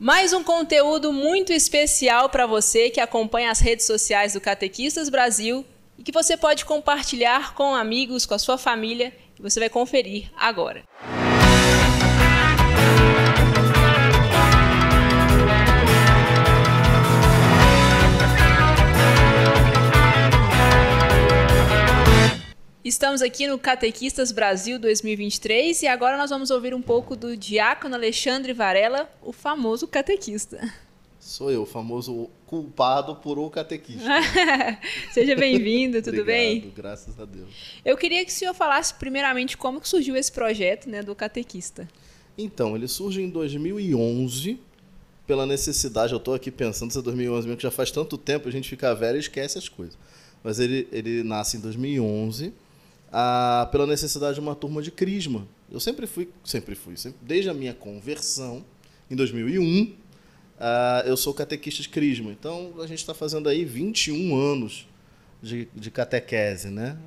Mais um conteúdo muito especial para você que acompanha as redes sociais do Catequistas Brasil e que você pode compartilhar com amigos, com a sua família, você vai conferir agora. Estamos aqui no Catequistas Brasil 2023 e agora nós vamos ouvir um pouco do diácono Alexandre Varela, o famoso catequista. Sou eu, o famoso culpado por o catequista. Seja bem-vindo, tudo Obrigado, bem? Graças a Deus. Eu queria que o senhor falasse primeiramente como que surgiu esse projeto né, do catequista. Então, ele surge em 2011 pela necessidade, eu estou aqui pensando se é 2011 mesmo, que já faz tanto tempo, a gente fica velho e esquece as coisas. Mas ele, ele nasce em 2011 a, pela necessidade de uma turma de crisma. Eu sempre fui, sempre fui, sempre, desde a minha conversão, em 2001, eu sou catequista de crisma. Então, a gente está fazendo aí 21 anos de, de catequese, né?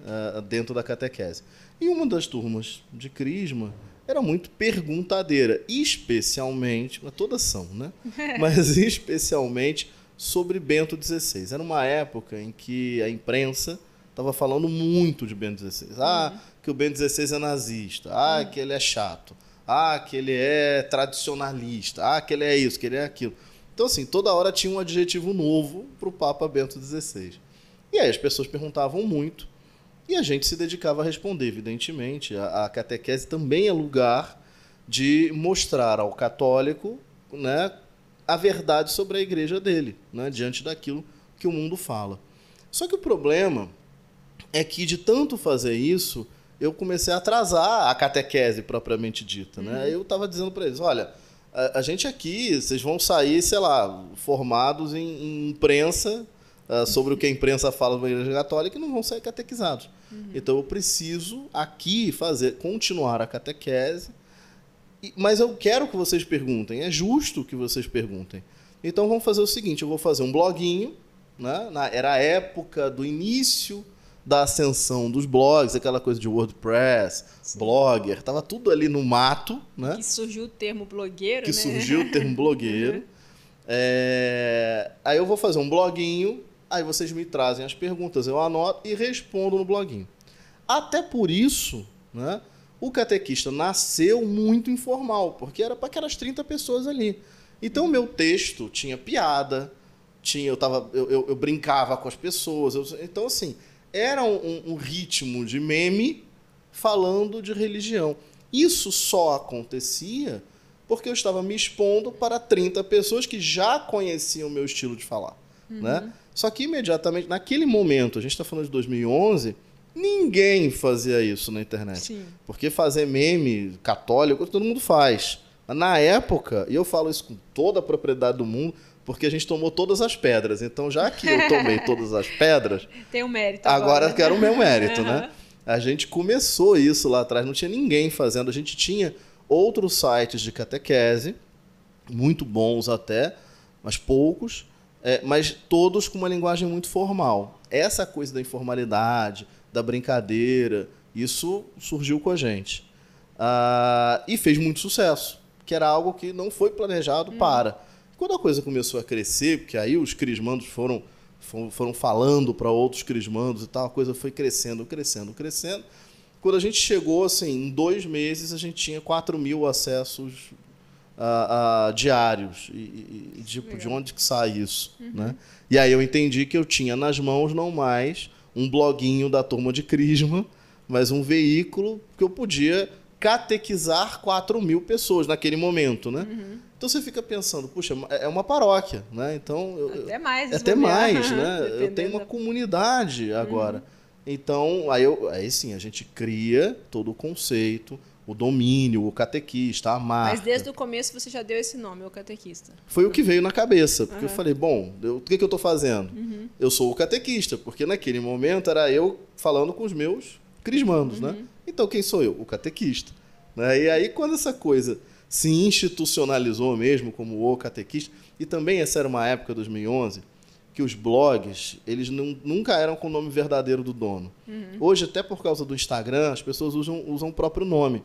dentro da catequese. E uma das turmas de crisma era muito perguntadeira, especialmente, todas são, né? Mas especialmente sobre Bento XVI. Era uma época em que a imprensa estava falando muito de Bento XVI. Ah, uhum. que o Bento XVI é nazista. Ah, uhum. que ele é chato. Ah, que ele é tradicionalista. Ah, que ele é isso, que ele é aquilo. Então, assim, toda hora tinha um adjetivo novo para o Papa Bento XVI. E aí as pessoas perguntavam muito e a gente se dedicava a responder, evidentemente. A, a catequese também é lugar de mostrar ao católico né, a verdade sobre a igreja dele, né, diante daquilo que o mundo fala. Só que o problema é que de tanto fazer isso, eu comecei a atrasar a catequese propriamente dita, né? Uhum. Eu estava dizendo para eles, olha, a, a, gente aqui, vocês vão sair, sei lá, formados em, em imprensa uh, sobre uhum. o que a imprensa fala da Igreja Católica e não vão sair catequizados. Uhum. Então eu preciso aqui fazer, continuar a catequese, e, mas eu quero que vocês perguntem, é justo que vocês perguntem. Então vamos fazer o seguinte, eu vou fazer um bloguinho, né? Na, era a época do início da ascensão dos blogs, aquela coisa de WordPress, Sim. blogger, tava tudo ali no mato, né? Que surgiu o termo blogueiro, que né? surgiu o termo blogueiro. Uhum. É... Aí eu vou fazer um bloguinho, aí vocês me trazem as perguntas, eu anoto e respondo no bloguinho. Até por isso, né? O catequista nasceu muito informal, porque era para aquelas 30 pessoas ali. Então meu texto tinha piada, tinha eu tava eu, eu, eu brincava com as pessoas, eu, então assim, era um, um ritmo de meme falando de religião. Isso só acontecia porque eu estava me expondo para 30 pessoas que já conheciam o meu estilo de falar. Uhum. Né? Só que imediatamente, naquele momento, a gente está falando de 2011, ninguém fazia isso na internet. Sim. Porque fazer meme católico, todo mundo faz. Na época, e eu falo isso com toda a propriedade do mundo, porque a gente tomou todas as pedras. Então, já que eu tomei todas as pedras. Tem um mérito. Agora, agora quero né? o meu mérito, né? A gente começou isso lá atrás, não tinha ninguém fazendo. A gente tinha outros sites de catequese, muito bons até, mas poucos, é, mas todos com uma linguagem muito formal. Essa coisa da informalidade, da brincadeira, isso surgiu com a gente. Ah, e fez muito sucesso, que era algo que não foi planejado hum. para quando a coisa começou a crescer, porque aí os crismandos foram, foram falando para outros crismandos e tal, a coisa foi crescendo, crescendo, crescendo. Quando a gente chegou, assim, em dois meses, a gente tinha 4 mil acessos diários. E, e de, de, onde que sai isso? Uhum. Né? E aí eu entendi que eu tinha nas mãos não mais um bloguinho da turma de Crisma, mas um veículo que eu podia catequizar 4 mil pessoas naquele momento. Né? Uhum. Então você fica pensando, puxa, é, é uma paróquia, né? Então eu, até mais, é até mais, né? Eu tenho uma comunidade uhum. agora. Uhum. Então aí, eu, aí sim a gente cria todo o conceito, o domínio, o catequista, a marca. Mas desde o começo você já deu esse nome, o catequista. Foi o que veio na cabeça, porque uhum. eu falei, bom, eu, o que, que eu estou fazendo? Uhum. Eu sou o catequista, porque naquele momento era eu falando com os meus crismandos, né? uhum. né? Então quem sou eu? O catequista. Né? E aí quando essa coisa se institucionalizou mesmo como o catequista. E também essa era uma época, 2011, que os blogs eles não, nunca eram com o nome verdadeiro do dono. Uhum. Hoje, até por causa do Instagram, as pessoas usam, usam o próprio nome.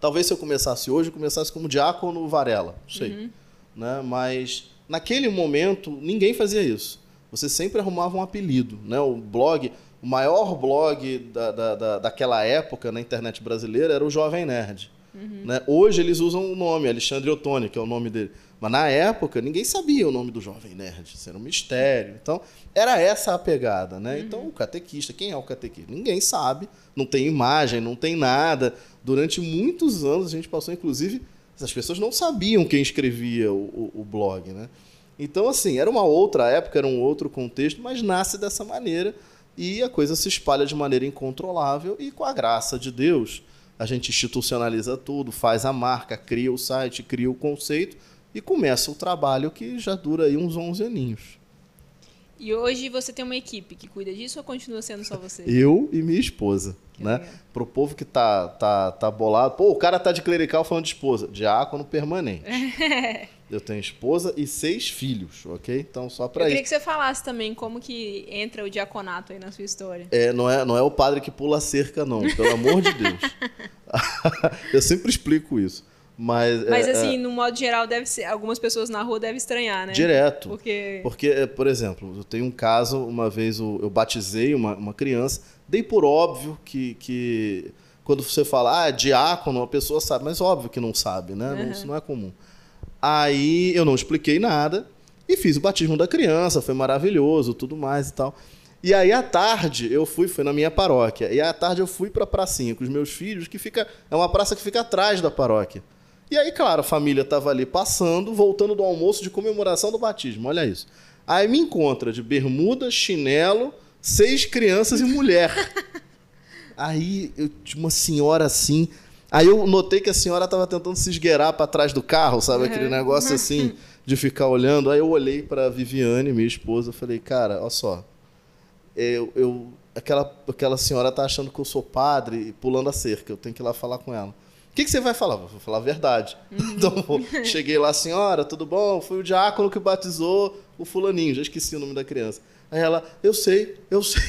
Talvez se eu começasse hoje, eu começasse como Diácono Varela, não sei. Uhum. Né? Mas naquele momento, ninguém fazia isso. Você sempre arrumava um apelido. Né? O blog, o maior blog da, da, da daquela época na internet brasileira era o Jovem Nerd. Uhum. Né? Hoje eles usam o nome, Alexandre Ottoni, que é o nome dele. Mas na época ninguém sabia o nome do jovem nerd, isso era um mistério. Então, era essa a pegada, né? Então, uhum. Então, o catequista, quem é o catequista? Ninguém sabe, não tem imagem, não tem nada. Durante muitos anos a gente passou, inclusive, as pessoas não sabiam quem escrevia o, o, o blog, né? Então, assim, era uma outra época, era um outro contexto, mas nasce dessa maneira e a coisa se espalha de maneira incontrolável e com a graça de Deus a gente institucionaliza tudo, faz a marca, cria o site, cria o conceito e começa o trabalho que já dura aí uns 11 aninhos. E hoje você tem uma equipe que cuida disso ou continua sendo só você? Eu e minha esposa, né? Para o povo que tá, tá, tá bolado, pô, o cara tá de clerical falando de esposa, diácono permanente. Eu tenho esposa e seis filhos, ok? Então, só para isso. Eu queria que você falasse também como que entra o diaconato aí na sua história. É, não é, não é o padre que pula a cerca, não, pelo amor de Deus. eu sempre explico isso. Mas, é, Mas é, assim, é... no modo geral, deve ser, algumas pessoas na rua devem estranhar, né? Direto. Porque... Porque, é, por exemplo, eu tenho um caso, uma vez eu, eu batizei uma, uma criança, dei por óbvio que, que quando você fala, ah, é diácono, a pessoa sabe, mas óbvio que não sabe, né? Uhum. Não, isso não é comum. Aí eu não expliquei nada e fiz o batismo da criança, foi maravilhoso, tudo mais e tal. E aí à tarde eu fui, foi na minha paróquia. E à tarde eu fui para a pracinha com os meus filhos, que fica é uma praça que fica atrás da paróquia. E aí, claro, a família estava ali passando, voltando do almoço de comemoração do batismo, olha isso. Aí me encontra de bermuda, chinelo, seis crianças e mulher. Aí eu, uma senhora assim, Aí eu notei que a senhora estava tentando se esgueirar para trás do carro, sabe? Aquele negócio uhum. assim de ficar olhando. Aí eu olhei para Viviane, minha esposa, falei, cara, olha só, eu, eu, aquela, aquela senhora tá achando que eu sou padre e pulando a cerca, eu tenho que ir lá falar com ela. O que, que você vai falar? Vou falar a verdade. Uhum. Então, cheguei lá, senhora, tudo bom? Foi o diácono que batizou o fulaninho, já esqueci o nome da criança. Aí ela, eu sei, eu sei.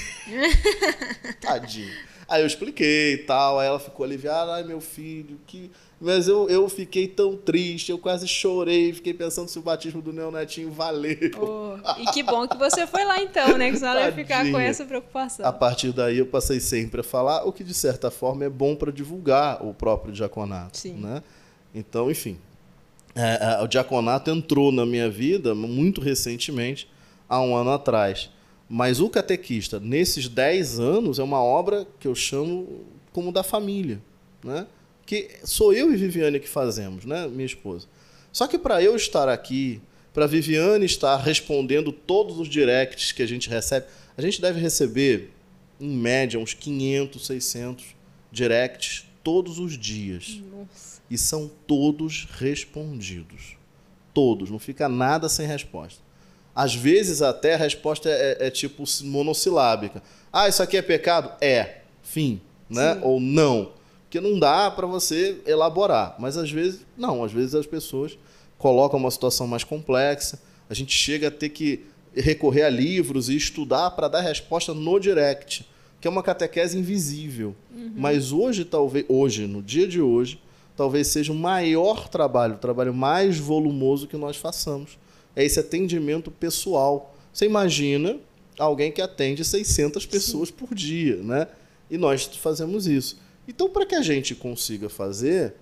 Tadinho. Aí eu expliquei e tal, aí ela ficou aliviada, ai meu filho, que. Mas eu, eu fiquei tão triste, eu quase chorei, fiquei pensando se o batismo do Neonetinho valeu. Oh, e que bom que você foi lá então, né? Que senão ela ia ficar com essa preocupação. A partir daí eu passei sempre a falar, o que de certa forma é bom para divulgar o próprio diaconato. Sim. Né? Então, enfim. É, é, o diaconato entrou na minha vida muito recentemente, há um ano atrás. Mas o catequista, nesses 10 anos, é uma obra que eu chamo como da família, né? Que sou eu e Viviane que fazemos, né, minha esposa. Só que para eu estar aqui, para Viviane estar respondendo todos os directs que a gente recebe, a gente deve receber em média uns 500, 600 directs todos os dias. Nossa. E são todos respondidos. Todos, não fica nada sem resposta. Às vezes até a resposta é, é, é, tipo monossilábica. Ah, isso aqui é pecado? É. Fim. Né? Ou não. Porque não dá para você elaborar. Mas às vezes, não. Às vezes as pessoas colocam uma situação mais complexa. A gente chega a ter que recorrer a livros e estudar para dar resposta no direct, que é uma catequese invisível. Uhum. Mas hoje, talvez, hoje, no dia de hoje, talvez seja o maior trabalho, o trabalho mais volumoso que nós façamos, é esse atendimento pessoal. Você imagina alguém que atende 600 pessoas Sim. por dia, né? E nós fazemos isso. Então, para que a gente consiga fazer,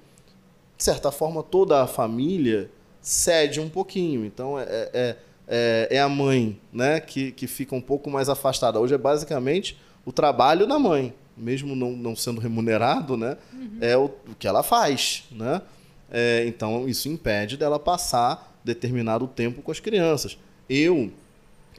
de certa forma, toda a família cede um pouquinho. Então, é, é, é, é a mãe né? que, que fica um pouco mais afastada. Hoje é basicamente o trabalho da mãe, mesmo não, não sendo remunerado, né? Uhum. É o, o, que ela faz, né? É, então, isso impede dela passar determinado tempo com as crianças. Eu,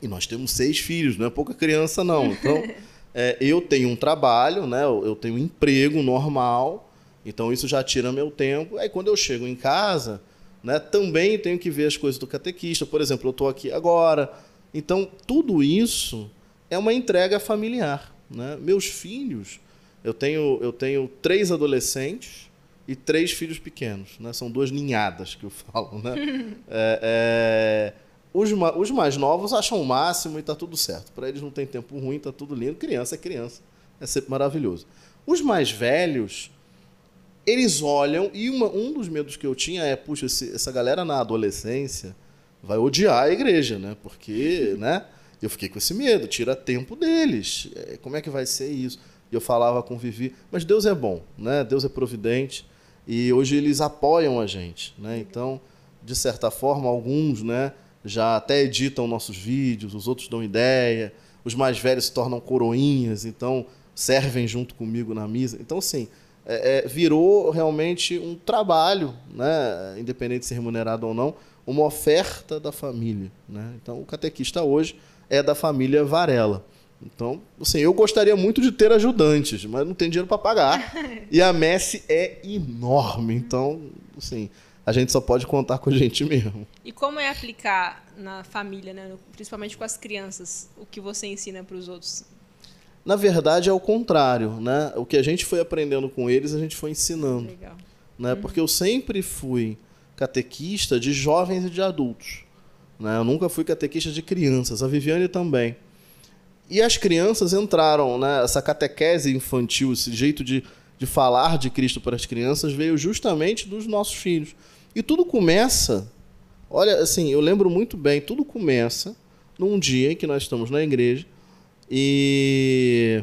e nós temos seis filhos, não é pouca criança, não. Então, é, eu tenho um trabalho, né? eu tenho um emprego normal, então isso já tira meu tempo. Aí quando eu chego em casa, né, também tenho que ver as coisas do catequista. Por exemplo, eu estou aqui agora. Então, tudo isso é uma entrega familiar. Né? Meus filhos, eu tenho, eu tenho três adolescentes, e três filhos pequenos. Né? São duas ninhadas que eu falo. Né? é, é, os, ma os mais novos acham o máximo e está tudo certo. Para eles não tem tempo ruim, está tudo lindo. Criança é criança. É sempre maravilhoso. Os mais velhos, eles olham, e uma, um dos medos que eu tinha é, puxa, esse, essa galera na adolescência vai odiar a igreja, né? Porque, né? Eu fiquei com esse medo, tira tempo deles. É, como é que vai ser isso? E eu falava com Vivi, mas Deus é bom, né? Deus é providente e hoje eles apoiam a gente. Né? Então, de certa forma, alguns né, já até editam nossos vídeos, os outros dão ideia, os mais velhos se tornam coroinhas, então servem junto comigo na mesa. Então, assim, é, é, virou realmente um trabalho, né, independente de ser remunerado ou não, uma oferta da família. Né? Então, o catequista hoje é da família Varela. Então, assim, eu gostaria muito de ter ajudantes, mas não tem dinheiro para pagar. e a Messi é enorme, então, assim, a gente só pode contar com a gente mesmo. E como é aplicar na família, né? principalmente com as crianças, o que você ensina para os outros? Na verdade, é o contrário. Né? O que a gente foi aprendendo com eles, a gente foi ensinando. Legal. Né? Uhum. Porque eu sempre fui catequista de jovens e de adultos. Né? Eu nunca fui catequista de crianças. A Viviane também. E as crianças entraram, né? Essa catequese infantil, esse jeito de, de falar de Cristo para as crianças veio justamente dos nossos filhos. E tudo começa, olha, assim, eu lembro muito bem, tudo começa num dia em que nós estamos na igreja e,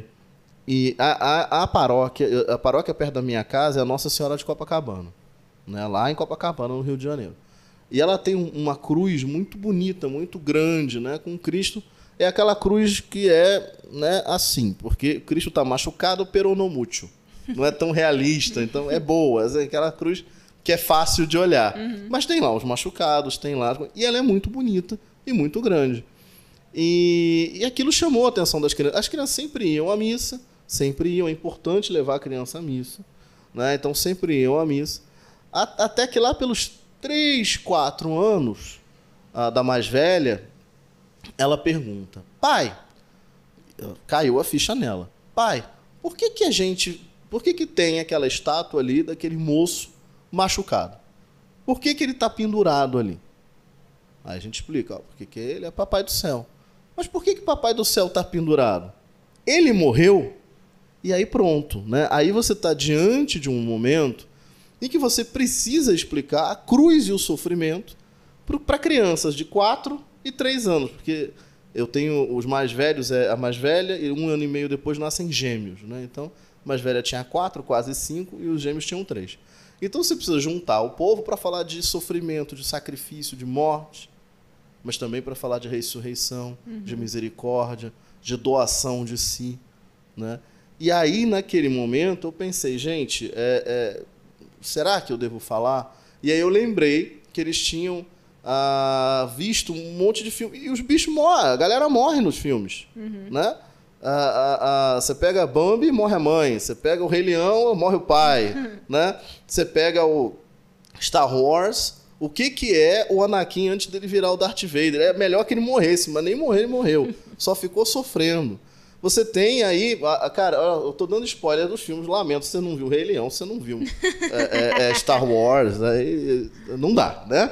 e a, a, a paróquia, a paróquia perto da minha casa é a Nossa Senhora de Copacabana, né? lá em Copacabana, no Rio de Janeiro. E ela tem uma cruz muito bonita, muito grande, né? com Cristo é aquela cruz que é né, assim, porque Cristo está machucado, pero no mútil. Não é tão realista, então é boa. É aquela cruz que é fácil de olhar. Uhum. Mas tem lá os machucados, tem lá. E ela é muito bonita e muito grande. E, e aquilo chamou a atenção das crianças. As crianças sempre iam à missa, sempre iam. É importante levar a criança à missa. Né? Então sempre iam à missa. até que lá pelos 3, 4 anos, a da mais velha, ela pergunta: "Pai, caiu a ficha nela. Pai, por que que a gente, por que que tem aquela estátua ali daquele moço machucado? Por que que ele está pendurado ali?" Aí a gente explica, ó, porque que ele é papai do céu. Mas por que que papai do céu está pendurado? Ele morreu? E aí pronto, né? Aí você está diante de um momento em que você precisa explicar a cruz e o sofrimento para crianças de 4 e três anos, porque eu tenho os mais velhos, é a mais velha, e um ano e meio depois nascem gêmeos. Né? Então, a mais velha tinha quatro, quase cinco, e os gêmeos tinham três. Então, você precisa juntar o povo para falar de sofrimento, de sacrifício, de morte, mas também para falar de ressurreição, uhum. de misericórdia, de doação de si. Né? E aí, naquele momento, eu pensei, gente, é, é, será que eu devo falar? E aí eu lembrei que eles tinham visto um monte de filme. E os bichos morrem, a galera morre nos filmes. Uhum. Né? você pega Bambi, morre a mãe. Você pega o Rei Leão, morre o pai. Né? Você pega o Star Wars. O que, que é o Anakin antes dele virar o Darth Vader? É melhor que ele morresse, mas nem morreu ele morreu. Só ficou sofrendo. Você tem aí. Cara, eu tô dando spoiler dos filmes, lamento. Você não viu Rei Leão, você não viu é, é, é Star Wars, aí não dá, né?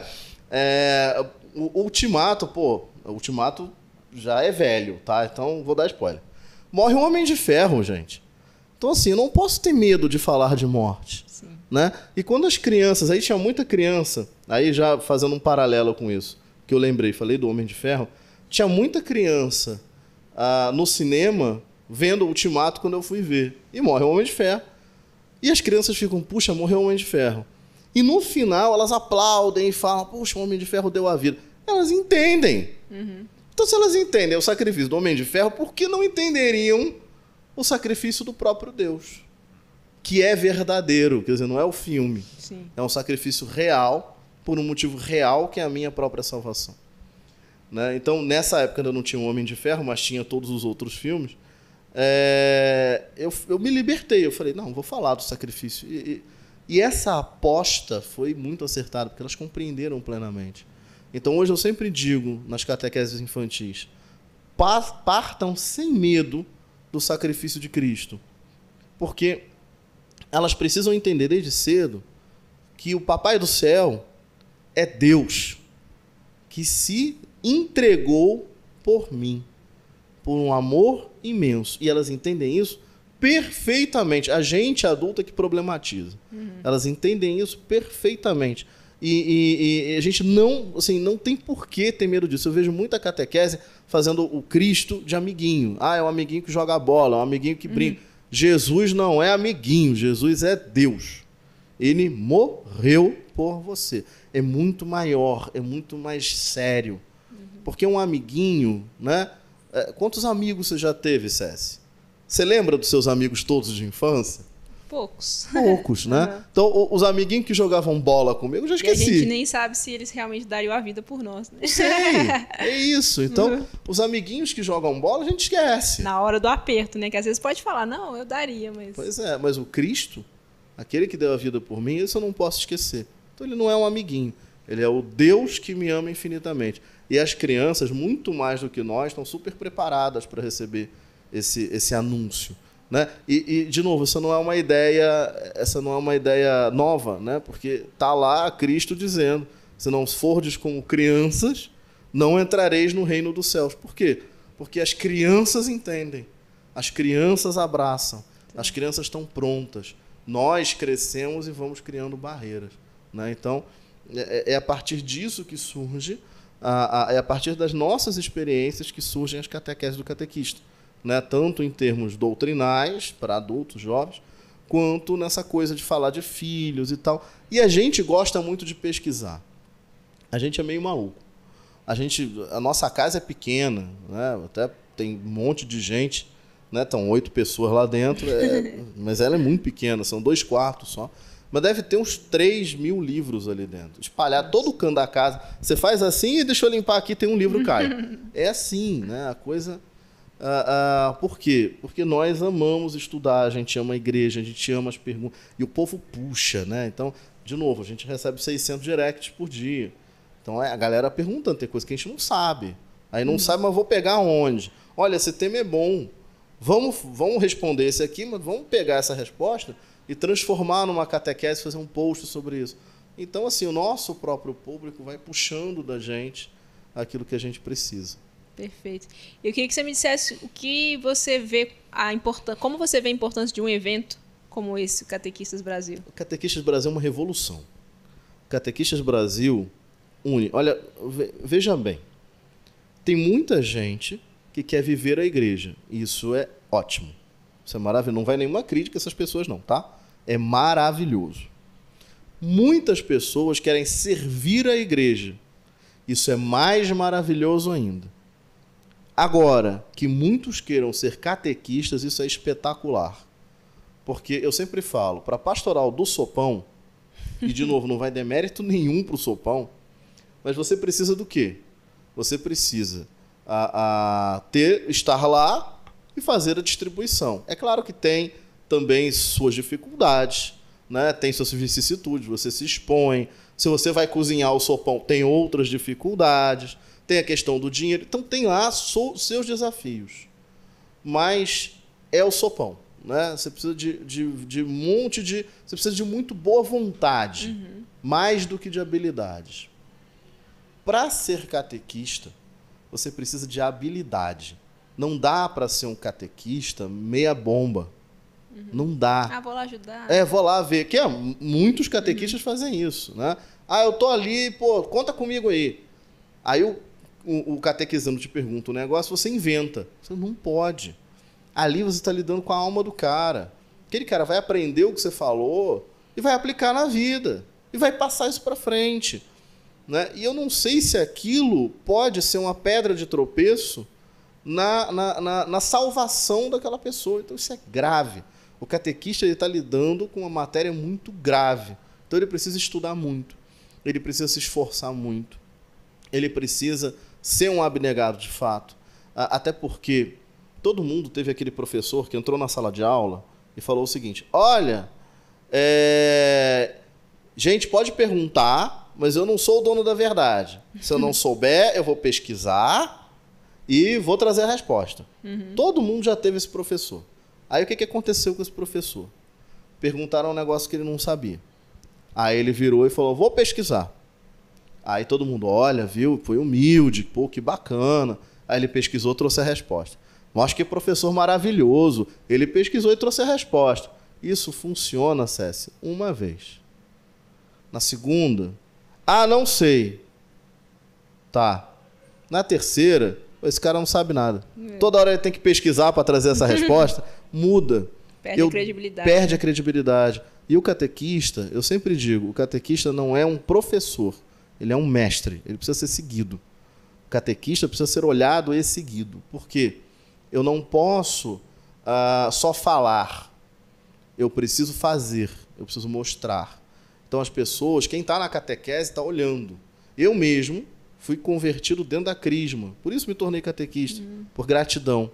É, o Ultimato, pô, o Ultimato já é velho, tá? Então vou dar spoiler. Morre um Homem de Ferro, gente. Então, assim, eu não posso ter medo de falar de morte. Sim. Né? E quando as crianças, aí tinha muita criança, aí já fazendo um paralelo com isso, que eu lembrei, falei do Homem de Ferro, tinha muita criança ah, no cinema vendo o Ultimato quando eu fui ver. E morre o Homem de Ferro. E as crianças ficam, puxa, morreu o Homem de Ferro. E no final elas aplaudem e falam: Poxa, o Homem de Ferro deu a vida. Elas entendem. Uhum. Então, se elas entendem o sacrifício do Homem de Ferro, por que não entenderiam o sacrifício do próprio Deus? Que é verdadeiro, quer dizer, não é o filme. Sim. É um sacrifício real, por um motivo real, que é a minha própria salvação. Né? Então, nessa época ainda não tinha o Homem de Ferro, mas tinha todos os outros filmes. É... Eu, eu, me libertei, eu falei, não, vou falar do sacrifício. E, e e essa aposta foi muito acertada, porque elas compreenderam plenamente. Então hoje eu sempre digo nas catequeses infantis: partam sem medo do sacrifício de Cristo. Porque elas precisam entender desde cedo que o Papai do Céu é Deus que se entregou por mim, por um amor imenso. E elas entendem isso perfeitamente. A gente adulta é que problematiza. Uhum. Elas entendem isso perfeitamente. E, e, e, a gente não, assim, não tem por que ter medo disso. Eu vejo muita catequese fazendo o Cristo de amiguinho. Ah, é um amiguinho que joga bola, é um amiguinho que uhum. brinca. Uhum. Jesus não é amiguinho, Jesus é Deus. Ele morreu por você. É muito maior, é muito mais sério. Uhum. Porque um amiguinho, né? É, quantos amigos você já teve, César? Você lembra dos seus amigos todos de infância? Poucos. Poucos, né? Uhum. Então, os amiguinhos que jogavam bola comigo, eu já esqueci. E a gente nem sabe se eles realmente dariam a vida por nós, né? Sei, é isso. Então, uhum. os amiguinhos que jogam bola, a gente esquece. Na hora do aperto, né? Que às vezes pode falar, não, eu daria, mas... Pois é, mas o Cristo, aquele que deu a vida por mim, isso eu não posso esquecer. Então, ele não é um amiguinho. Ele é o Deus que me ama infinitamente. E as crianças, muito mais do que nós, estão super preparadas para receber isso esse, esse anúncio. Né? E, e, de novo, isso não é uma ideia, essa não é uma ideia nova, né? porque está lá Cristo dizendo: se não fordes como crianças, não entrareis no reino dos céus. Por quê? Porque as crianças entendem, as crianças abraçam, as crianças estão prontas. Nós crescemos e vamos criando barreiras. Né? Então, é, é, é a partir disso que surge, a, a, é a partir das nossas experiências que surgem as catequeses do catequista né? tanto em termos doutrinais, para adultos, jovens, quanto nessa coisa de falar de filhos e tal. E a gente gosta muito de pesquisar. A gente é meio maluco. A gente, a nossa casa é pequena, né? Até tem um monte de gente, né? Estão oito pessoas lá dentro, é, mas ela é muito pequena, são dois quartos só. Mas deve ter uns 3 mil livros ali dentro. Espalhar todo o canto da casa. Você faz assim e deixa eu limpar aqui, tem um livro cai. É assim, né? A coisa ah, ah, por quê? Porque nós amamos estudar, a gente ama a igreja, a gente ama as perguntas. E o povo puxa, né? Então, de novo, a gente recebe 600 directs por dia. Então, é, a galera perguntando, tem coisa que a gente não sabe. Aí não hum. sabe, mas vou pegar onde? Olha, esse tema é bom. Vamos, vamos responder esse aqui, mas vamos pegar essa resposta e transformar numa catequese, fazer um post sobre isso. Então, assim, o nosso próprio público vai puxando da gente aquilo que a gente precisa. Perfeito. Eu queria que você me dissesse o que você vê a importância, como você vê a importância de um evento como esse, o Catequistas Brasil. O Catequistas Brasil é uma revolução. O Catequistas Brasil une. Olha, veja bem. Tem muita gente que quer viver a igreja. Isso é ótimo. Isso é maravilhoso. Não vai nenhuma crítica a essas pessoas não, tá? É maravilhoso. Muitas pessoas querem servir a igreja. Isso é mais maravilhoso ainda. Agora, que muitos queiram ser catequistas, isso é espetacular. Porque eu sempre falo, para pastoral do sopão, e de novo, não vai demérito nenhum para o sopão, mas você precisa do quê? Você precisa a, a ter, estar lá e fazer a distribuição. É claro que tem também suas dificuldades, né? tem suas vicissitudes, você se expõe. Se você vai cozinhar o sopão, tem outras dificuldades tem a questão do dinheiro. Então tem lá so, seus desafios. Mas é o sopão. Né? Você precisa de, de, de um monte de. Você precisa de muito boa vontade, uhum. mais do que de habilidades. Para ser catequista, você precisa de habilidade. Não dá para ser um catequista meia bomba. Uhum. Não dá. Ah, vou lá ajudar. É, vou lá ver. Que é, muitos catequistas uhum. fazem isso, né? Ah, eu tô ali, pô, conta comigo aí. Aí o o, o catequizando te pergunta um negócio, você inventa. Você não pode. Ali você está lidando com a alma do cara. Aquele cara vai aprender o que você falou e vai aplicar na vida. E vai passar isso para frente. Né? E eu não sei se aquilo pode ser uma pedra de tropeço na, na, na, na salvação daquela pessoa. Então isso é grave. O catequista está lidando com uma matéria muito grave. Então ele precisa estudar muito, ele precisa se esforçar muito, ele precisa ser um abnegado de fato. Até porque todo mundo teve aquele professor que entrou na sala de aula e falou o seguinte: Olha, é... gente, pode perguntar, mas eu não sou o dono da verdade. Se eu não souber, eu vou pesquisar e vou trazer a resposta. Uhum. Todo mundo já teve esse professor. Aí o que, que aconteceu com esse professor? Perguntaram um negócio que ele não sabia. Aí ele virou e falou: Vou pesquisar. Aí todo mundo olha, viu, foi humilde, pô, que bacana. Aí ele pesquisou, trouxe a resposta. Mas que professor maravilhoso. Ele pesquisou e trouxe a resposta. Isso funciona, Cécia, uma vez. Na segunda, ah, não sei. Tá. Na terceira, esse cara não sabe nada. É. Toda hora ele tem que pesquisar para trazer essa resposta. Muda. Perde eu, a credibilidade. Perde a credibilidade. E o catequista, eu sempre digo, o catequista não é um professor. Ele é um mestre, ele precisa ser seguido. O catequista precisa ser olhado e seguido. Por quê? Eu não posso uh, só falar. Eu preciso fazer, eu preciso mostrar. Então as pessoas, quem está na catequese está olhando. Eu mesmo fui convertido dentro da crisma. Por isso me tornei catequista, uhum. por gratidão.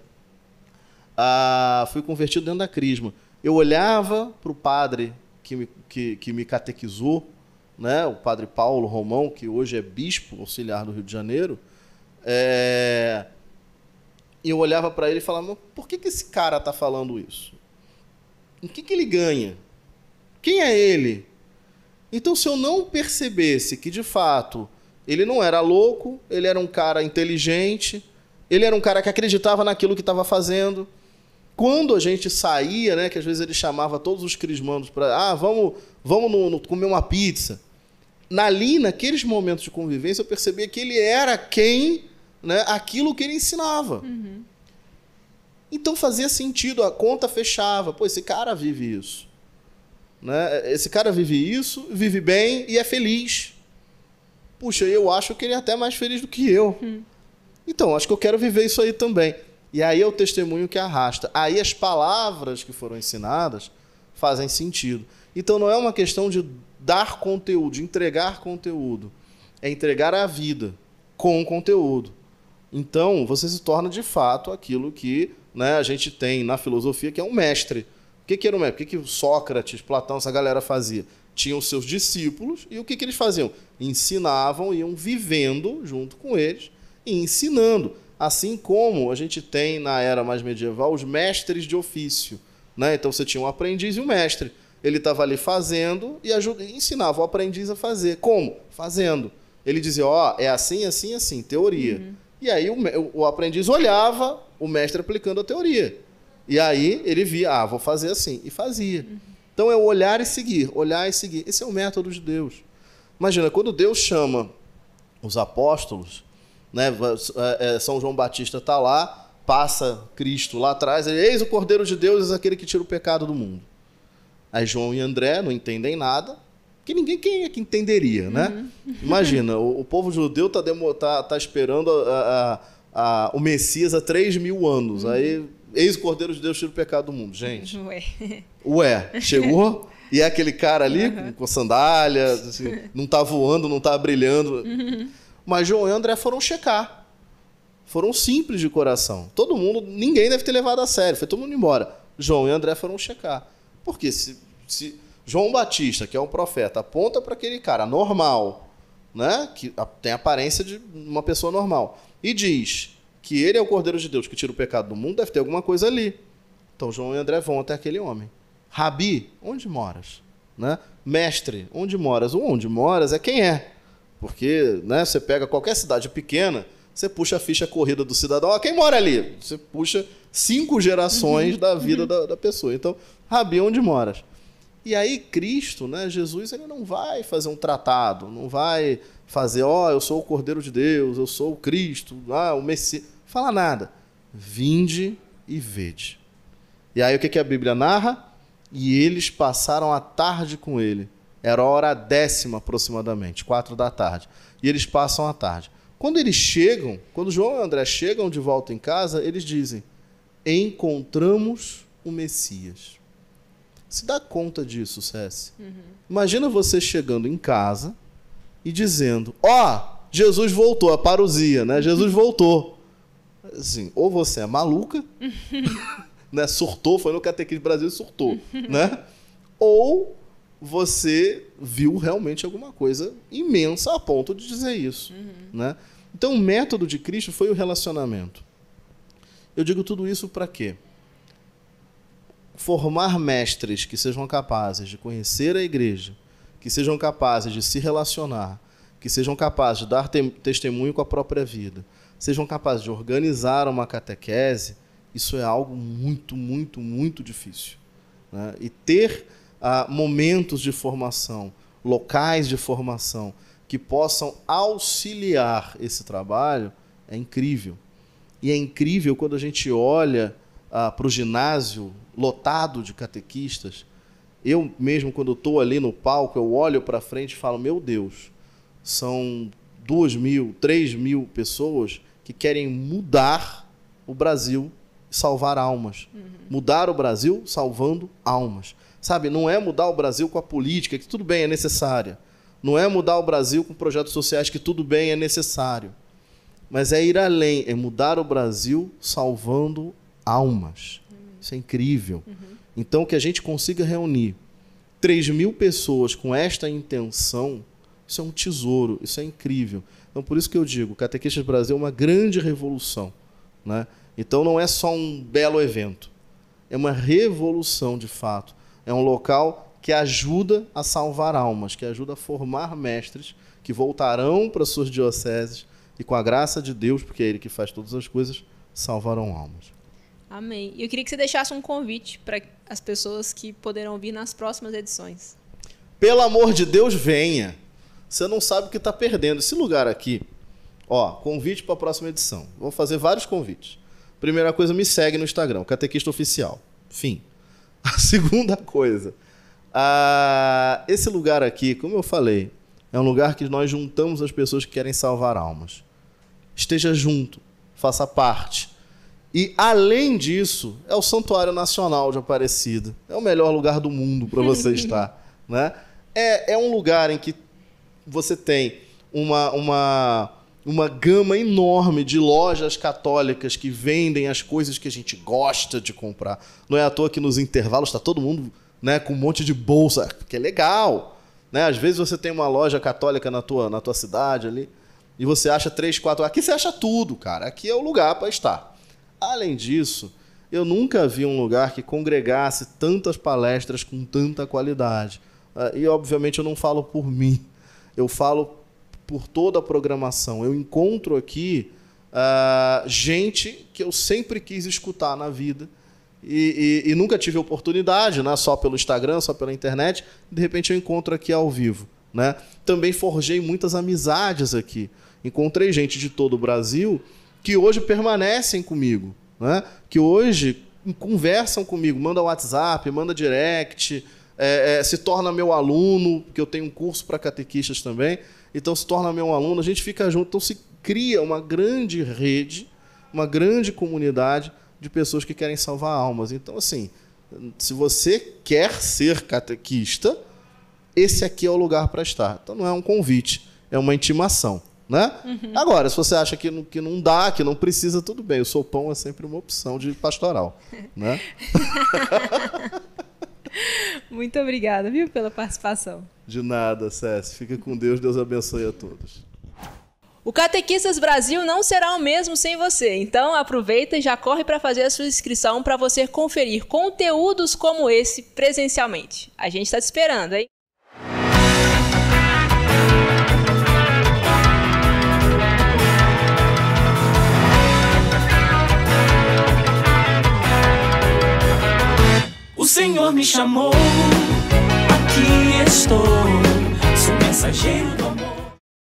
Ah, fui convertido dentro da crisma. Eu olhava para o padre que me, que, que me catequizou né, o padre Paulo Romão, que hoje é bispo auxiliar do Rio de Janeiro, é... eu olhava para ele e falava: por que, que esse cara está falando isso? O que, que ele ganha? Quem é ele? Então, se eu não percebesse que de fato ele não era louco, ele era um cara inteligente, ele era um cara que acreditava naquilo que estava fazendo. Quando a gente saía, né, que às vezes ele chamava todos os crismandos para, ah, vamos, vamos no, no, comer uma pizza ali, naqueles momentos de convivência, eu percebia que ele era quem, né, aquilo que ele ensinava. Uhum. Então fazia sentido, a conta fechava. Pô, esse cara vive isso. Né? Esse cara vive isso, vive bem e é feliz. Puxa, eu acho que ele é até mais feliz do que eu. Uhum. Então, acho que eu quero viver isso aí também. E aí é o testemunho que arrasta. Aí as palavras que foram ensinadas fazem sentido. Então não é uma questão de dar conteúdo, entregar conteúdo. É entregar a vida com conteúdo. Então, você se torna de fato aquilo que né, a gente tem na filosofia, que é um mestre. O que, que era o mestre? O que, que Sócrates, Platão, essa galera fazia? Tinham seus discípulos e o que, que eles faziam? Ensinavam, iam vivendo junto com eles e ensinando. Assim como a gente tem na era mais medieval os mestres de ofício. Né? Então, você tinha um aprendiz e um mestre. Ele estava ali fazendo e ensinava o aprendiz a fazer. Como? Fazendo. Ele dizia, ó, oh, é assim, assim, assim, teoria. Uhum. E aí o, o aprendiz olhava o mestre aplicando a teoria. E aí ele via, ah, vou fazer assim. E fazia. Uhum. Então é o olhar e seguir, olhar e seguir. Esse é o método de Deus. Imagina, quando Deus chama os apóstolos, né, é, é, São João Batista está lá, passa Cristo lá atrás, eis o Cordeiro de Deus, eis aquele que tira o pecado do mundo. Aí João e André não entendem nada, que ninguém quem é que entenderia, né? uhum. né? Imagina, o, o, povo judeu tá, demo, tá, tá esperando a, a, a, o Messias há 3 mil anos. Uhum. Aí, ex-cordeiro de Deus tira o pecado do mundo. Gente, ué, ué chegou? E é aquele cara ali uhum. com sandália, assim, não tá voando, não tá brilhando. Uhum. Mas João e André foram checar. Foram simples de coração. Todo mundo, ninguém deve ter levado a sério. Foi todo mundo embora. João e André foram checar. Porque se, se João Batista, que é um profeta, aponta para aquele cara normal, né? que tem a aparência de uma pessoa normal, e diz que ele é o Cordeiro de Deus que tira o pecado do mundo, deve ter alguma coisa ali. Então João e André vão até aquele homem. Rabi, onde moras? Né? Mestre, onde moras? O onde moras é quem é. Porque né, você pega qualquer cidade pequena, você puxa a ficha corrida do cidadão. Ó, quem mora ali? Você puxa cinco gerações uhum. da vida uhum. da, da, pessoa. Então, Rabi, onde moras? E aí, Cristo, né, Jesus, ele não vai fazer um tratado, não vai fazer, ó, oh, eu sou o Cordeiro de Deus, eu sou o Cristo, ah, o Messias. Fala nada. Vinde e vede. E aí, o que, que a Bíblia narra? E eles passaram a tarde com ele. Era a hora décima aproximadamente, quatro da tarde. E eles passam a tarde. Quando eles chegam, quando João e André chegam de volta em casa, eles dizem: Encontramos o Messias. Se dá conta disso, César? Uhum. Imagina você chegando em casa e dizendo: Ó, oh, Jesus voltou, a parousia, né? Jesus voltou. Assim, ou você é maluca, né? surtou, foi no Catequismo Brasil e surtou, né? Ou você viu realmente alguma coisa imensa a ponto de dizer isso. Uhum. Né? Então, o método de Cristo foi o relacionamento. Eu digo tudo isso para quê? Formar mestres que sejam capazes de conhecer a igreja, que sejam capazes de se relacionar, que sejam capazes de dar te testemunho com a própria vida, sejam capazes de organizar uma catequese, isso é algo muito, muito, muito difícil. Né? E ter momentos de formação, locais de formação que possam auxiliar esse trabalho é incrível. E é incrível quando a gente olha ah, para o ginásio lotado de catequistas. Eu mesmo, quando estou ali no palco, eu olho para frente e falo: Meu Deus, são duas mil, três mil pessoas que querem mudar o Brasil e salvar almas. Uhum. Mudar o Brasil salvando almas. Sabe, não é mudar o Brasil com a política, que tudo bem, é necessária. Não é mudar o Brasil com projetos sociais, que tudo bem, é necessário. Mas é ir além, é mudar o Brasil salvando almas. Isso é incrível. Uhum. Então, que a gente consiga reunir 3 mil pessoas com esta intenção, isso é um tesouro, isso é incrível. Então, por isso que eu digo, Catequistas Brasil é uma grande revolução. Né? Então, não é só um belo evento. É uma revolução, de fato é um local que ajuda a salvar almas, que ajuda a formar mestres que voltarão para suas dioceses e, com a graça de Deus, porque é Ele que faz todas as coisas, salvarão almas. Amém. E eu queria que você deixasse um convite para as pessoas que poderão vir nas próximas edições. Pelo amor de Deus, venha. Você não sabe o que está perdendo. Esse lugar aqui, ó, convite para a próxima edição. Vou fazer vários convites. Primeira coisa, me segue no Instagram, Catequista Oficial. Fim. A segunda coisa, ah, esse lugar aqui, como eu falei, é um lugar que nós juntamos as pessoas que querem salvar almas. Esteja junto, faça parte. E além disso, é o Santuário Nacional de Aparecida. É o melhor lugar do mundo para você estar. Né? É, é um lugar em que você tem uma, uma uma gama enorme de lojas católicas que vendem as coisas que a gente gosta de comprar. Não é à toa que nos intervalos está todo mundo né, com um monte de bolsa, que é legal. Né? Às vezes você tem uma loja católica na tua, na tua cidade ali e você acha três, quatro. Aqui você acha tudo, cara. Aqui é o lugar para estar. Além disso, eu nunca vi um lugar que congregasse tantas palestras com tanta qualidade. Ah, e obviamente eu não falo por mim, eu falo por toda a programação. Eu encontro aqui uh, gente que eu sempre quis escutar na vida e, e, e, nunca tive oportunidade, né? só pelo Instagram, só pela internet. De repente eu encontro aqui ao vivo. Né? Também forjei muitas amizades aqui. Encontrei gente de todo o Brasil que hoje permanecem comigo, né? que hoje conversam comigo, manda WhatsApp, manda direct, é, é, se torna meu aluno, que eu tenho um curso para catequistas também então se torna meu aluno, a gente fica junto, então se cria uma grande rede, uma grande comunidade de pessoas que querem salvar almas. Então, assim, se você quer ser catequista, esse aqui é o lugar para estar. Então, não é um convite, é uma intimação. Né? Uhum. Agora, se você acha que não, que não dá, que não precisa, tudo bem. O sopão é sempre uma opção de pastoral. né? Muito obrigada, viu, pela participação. De nada, Cési. Fica com Deus. Deus abençoe a todos. O Catequistas Brasil não será o mesmo sem você, então aproveita e já corre para fazer a sua inscrição para você conferir conteúdos como esse presencialmente. A gente está te esperando, hein? O Senhor me chamou aqui estou, sou mensageiro do amor.